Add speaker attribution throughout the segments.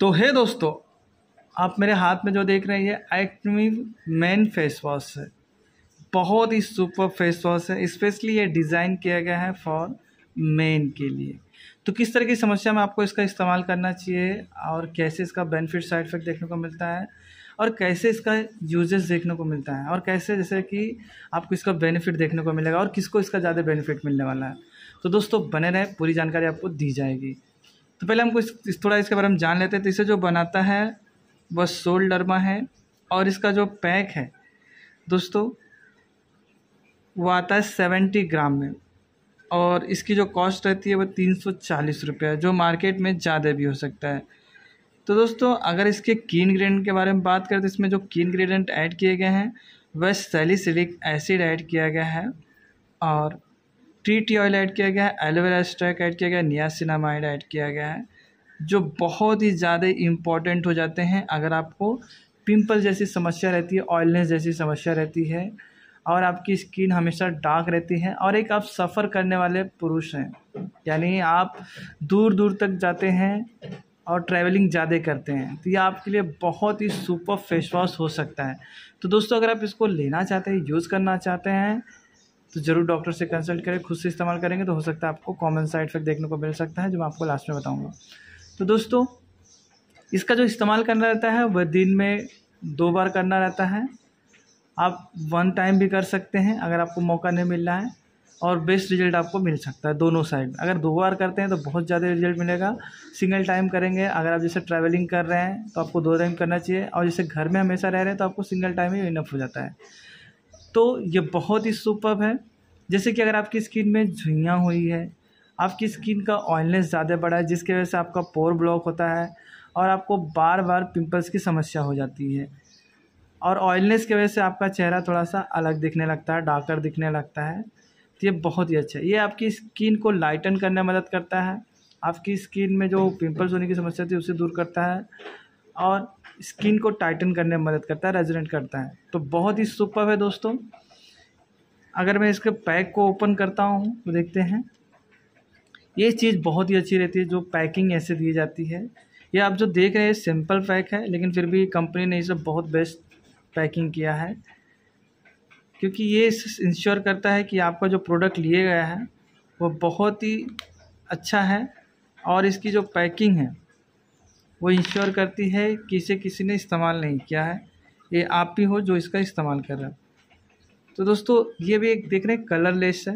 Speaker 1: तो है दोस्तों आप मेरे हाथ में जो देख रहे हैं ये एक्टमी मेन फेस वॉश है बहुत ही सुपर फेस वॉश है स्पेशली ये डिज़ाइन किया गया है फॉर मेन के लिए तो किस तरह की समस्या में आपको इसका इस्तेमाल करना चाहिए और कैसे इसका बेनिफिट साइड इफेक्ट देखने को मिलता है और कैसे इसका यूजेस देखने को मिलता है और कैसे जैसे कि आपको इसका बेनिफिट देखने को मिलेगा और किसको इसका ज़्यादा बेनिफिट मिलने वाला है तो दोस्तों बने रहें पूरी जानकारी आपको दी जाएगी तो पहले हमको इस थोड़ा इसके बारे में जान लेते हैं तो इसे जो बनाता है वह सोल डरमा है और इसका जो पैक है दोस्तों वो आता है सेवेंटी ग्राम में और इसकी जो कॉस्ट रहती है वो तीन सौ चालीस रुपये है जो मार्केट में ज़्यादा भी हो सकता है तो दोस्तों अगर इसके की इन्ग्रीडियंट के बारे में बात करें तो इसमें जो की इन्ग्रीडियंट ऐड किए गए हैं वह सेलिसिलिक एसिड ऐड किया गया है और ट्री टी ऑयल ऐड किया गया है एलोवेरा स्ट्रैक ऐड किया गया है नियासिनामाइड ऐड किया गया है जो बहुत ही ज़्यादा इम्पॉर्टेंट हो जाते हैं अगर आपको पिंपल जैसी समस्या रहती है ऑयलनेस जैसी समस्या रहती है और आपकी स्किन हमेशा डार्क रहती है और एक आप सफ़र करने वाले पुरुष हैं यानी आप दूर दूर तक जाते हैं और ट्रैवलिंग ज़्यादा करते हैं तो ये आपके लिए बहुत ही सुपर फेस वॉश हो सकता है तो दोस्तों अगर आप इसको लेना चाहते हैं यूज़ करना चाहते हैं तो ज़रूर डॉक्टर से कंसल्ट करें खुद से इस्तेमाल करेंगे तो हो सकता है आपको कॉमन साइड इफेक्ट देखने को मिल सकता है जो मैं आपको लास्ट में बताऊँगा तो दोस्तों इसका जो इस्तेमाल करना रहता है वह दिन में दो बार करना रहता है आप वन टाइम भी कर सकते हैं अगर आपको मौका नहीं मिल रहा है और बेस्ट रिजल्ट आपको मिल सकता है दोनों साइड अगर दो बार करते हैं तो बहुत ज़्यादा रिजल्ट मिलेगा सिंगल टाइम करेंगे अगर आप जैसे ट्रैवलिंग कर रहे हैं तो आपको दो टाइम करना चाहिए और जैसे घर में हमेशा रह रहे हैं तो आपको सिंगल टाइम ही इनफ हो जाता है तो ये बहुत ही सुपर है जैसे कि अगर आपकी स्किन में झुइयाँ हुई है आपकी स्किन का ऑयलनेस ज़्यादा बढ़ा है जिसकी वजह से आपका पोर ब्लॉक होता है और आपको बार बार पिंपल्स की समस्या हो जाती है और ऑयलनेस की वजह से आपका चेहरा थोड़ा सा अलग दिखने लगता है डार्कर दिखने लगता है तो ये बहुत ही अच्छा है ये आपकी स्किन को लाइटन करने में मदद करता है आपकी स्किन में जो पिंपल्स होने की समस्या थी उसे दूर करता है और स्किन को टाइटन करने में मदद करता है रेजिडेंट करता है तो बहुत ही सुपर है दोस्तों अगर मैं इसके पैक को ओपन करता हूँ तो देखते हैं ये चीज़ बहुत ही अच्छी रहती है जो पैकिंग ऐसे दी जाती है ये आप जो देख रहे हैं सिंपल पैक है लेकिन फिर भी कंपनी ने इसे बहुत बेस्ट पैकिंग किया है क्योंकि ये इंश्योर करता है कि आपका जो प्रोडक्ट लिए गया है वो बहुत ही अच्छा है और इसकी जो पैकिंग है वो इंश्योर करती है कि इसे किसी ने इस्तेमाल नहीं किया है ये आप भी हो जो इसका इस्तेमाल कर रहे है तो दोस्तों ये भी एक देख रहे हैं कलरलेस है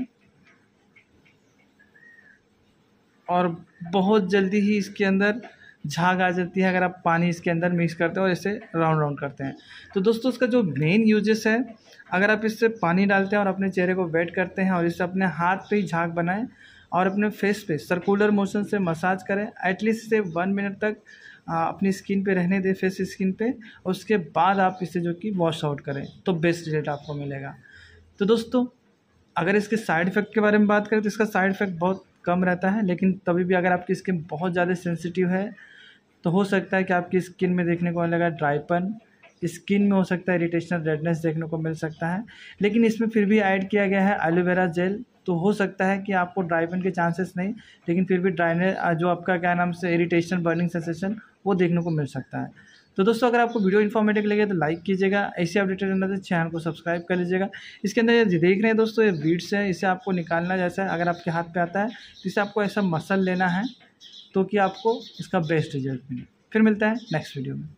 Speaker 1: और बहुत जल्दी ही इसके अंदर झाग आ जाती है अगर आप पानी इसके अंदर मिक्स करते हैं और इसे राउंड राउंड करते हैं तो दोस्तों इसका जो मेन यूजेस है अगर आप इससे पानी डालते हैं और अपने चेहरे को वेट करते हैं और इससे अपने हाथ पे ही झाग बनाएं और अपने फेस पे सर्कुलर मोशन से मसाज करें एटलीस्ट से वन मिनट तक अपनी स्किन पे रहने दें फेस स्किन पे और उसके बाद आप इसे जो कि वॉश आउट करें तो बेस्ट रिजल्ट आपको मिलेगा तो दोस्तों अगर इसके साइड इफ़ेक्ट के बारे में बात करें तो इसका साइड इफ़ेक्ट बहुत कम रहता है लेकिन तभी भी अगर आपकी स्किन बहुत ज़्यादा सेंसिटिव है तो हो सकता है कि आपकी स्किन में देखने को मिलेगा ड्राईपन स्किन में हो सकता है इरीटेशनल रेडनेस देखने को मिल सकता है लेकिन इसमें फिर भी ऐड किया गया है एलोवेरा जेल तो हो सकता है कि आपको ड्राईपन के चांसेस नहीं लेकिन फिर भी ड्राइने जो आपका क्या नाम से इरीटेशन बर्निंग सेंसेशन वो देखने को मिल सकता है तो दोस्तों अगर आपको वीडियो इन्फॉर्मेटिव लगे तो लाइक कीजिएगा ऐसे अपडेटेड रहना तो चैनल को सब्सक्राइब कर लीजिएगा इसके अंदर ये देख रहे हैं दोस्तों ये बीट्स है इसे आपको निकालना जैसा है अगर आपके हाथ पे आता है तो इसे आपको ऐसा मसल लेना है तो कि आपको इसका बेस्ट रिजल्ट मिले फिर मिलता है नेक्स्ट वीडियो में